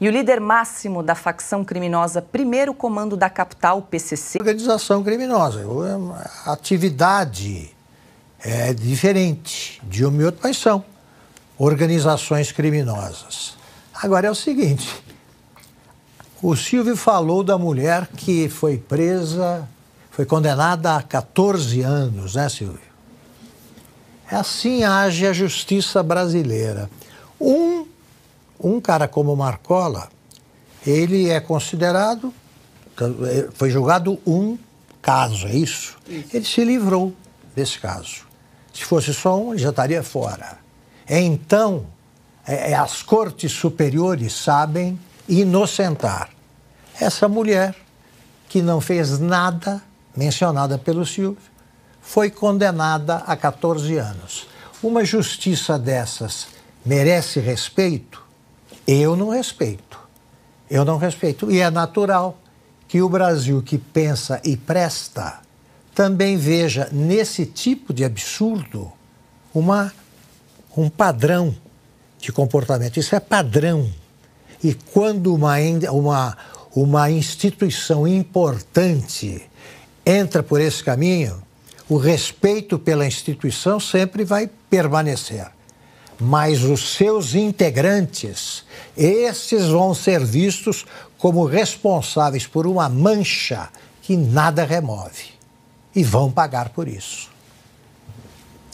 E o líder máximo da facção criminosa Primeiro Comando da Capital, PCC. Organização criminosa, é atividade é diferente de uma e outra, mas são organizações criminosas. Agora é o seguinte: o Silvio falou da mulher que foi presa, foi condenada a 14 anos, né, Silvio? É assim age a justiça brasileira. Um um cara como Marcola, ele é considerado, foi julgado um caso, é isso? isso. Ele se livrou desse caso. Se fosse só um, ele já estaria fora. É então, é, é as cortes superiores sabem inocentar essa mulher que não fez nada, mencionada pelo Silvio, foi condenada a 14 anos. Uma justiça dessas merece respeito? Eu não respeito. Eu não respeito. E é natural que o Brasil, que pensa e presta, também veja nesse tipo de absurdo uma, um padrão de comportamento. Isso é padrão. E quando uma, uma, uma instituição importante entra por esse caminho, o respeito pela instituição sempre vai permanecer mas os seus integrantes, esses vão ser vistos como responsáveis por uma mancha que nada remove e vão pagar por isso.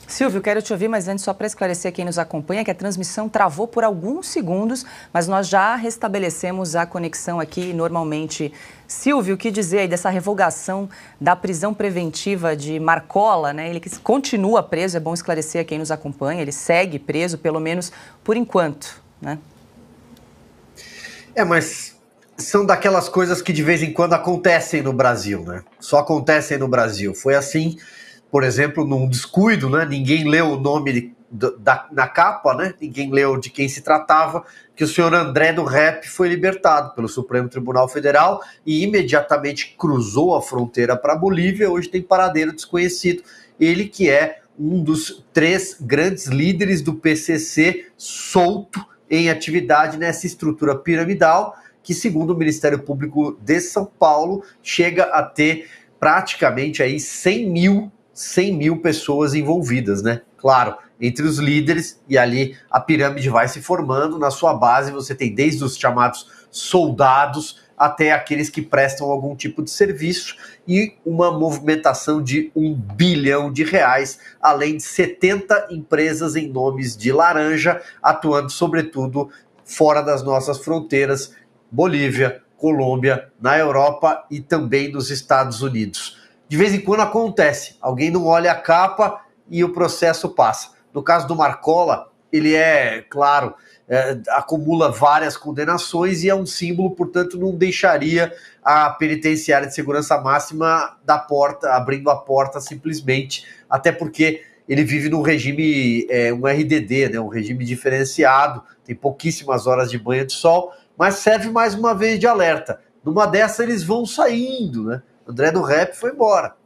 Silvio, quero te ouvir, mas antes só para esclarecer quem nos acompanha que a transmissão travou por alguns segundos, mas nós já restabelecemos a conexão aqui normalmente. Silvio, o que dizer aí dessa revogação da prisão preventiva de Marcola, né? Ele continua preso, é bom esclarecer a quem nos acompanha, ele segue preso, pelo menos por enquanto, né? É, mas são daquelas coisas que de vez em quando acontecem no Brasil, né? Só acontecem no Brasil. Foi assim por exemplo, num descuido, né? Ninguém leu o nome de, da, na capa, né? Ninguém leu de quem se tratava, que o senhor André do Rep foi libertado pelo Supremo Tribunal Federal e imediatamente cruzou a fronteira para a Bolívia, hoje tem paradeiro desconhecido. Ele que é um dos três grandes líderes do PCC solto em atividade nessa estrutura piramidal que, segundo o Ministério Público de São Paulo, chega a ter praticamente aí 100 mil 100 mil pessoas envolvidas, né? Claro, entre os líderes, e ali a pirâmide vai se formando. Na sua base, você tem desde os chamados soldados até aqueles que prestam algum tipo de serviço e uma movimentação de um bilhão de reais, além de 70 empresas em nomes de laranja, atuando sobretudo fora das nossas fronteiras, Bolívia, Colômbia, na Europa e também nos Estados Unidos de vez em quando acontece. Alguém não olha a capa e o processo passa. No caso do Marcola, ele é, claro, é, acumula várias condenações e é um símbolo, portanto, não deixaria a penitenciária de segurança máxima da porta, abrindo a porta simplesmente, até porque ele vive num regime, é, um RDD, né, um regime diferenciado, tem pouquíssimas horas de banho de sol, mas serve mais uma vez de alerta. Numa dessa, eles vão saindo, né? André do Rap foi embora.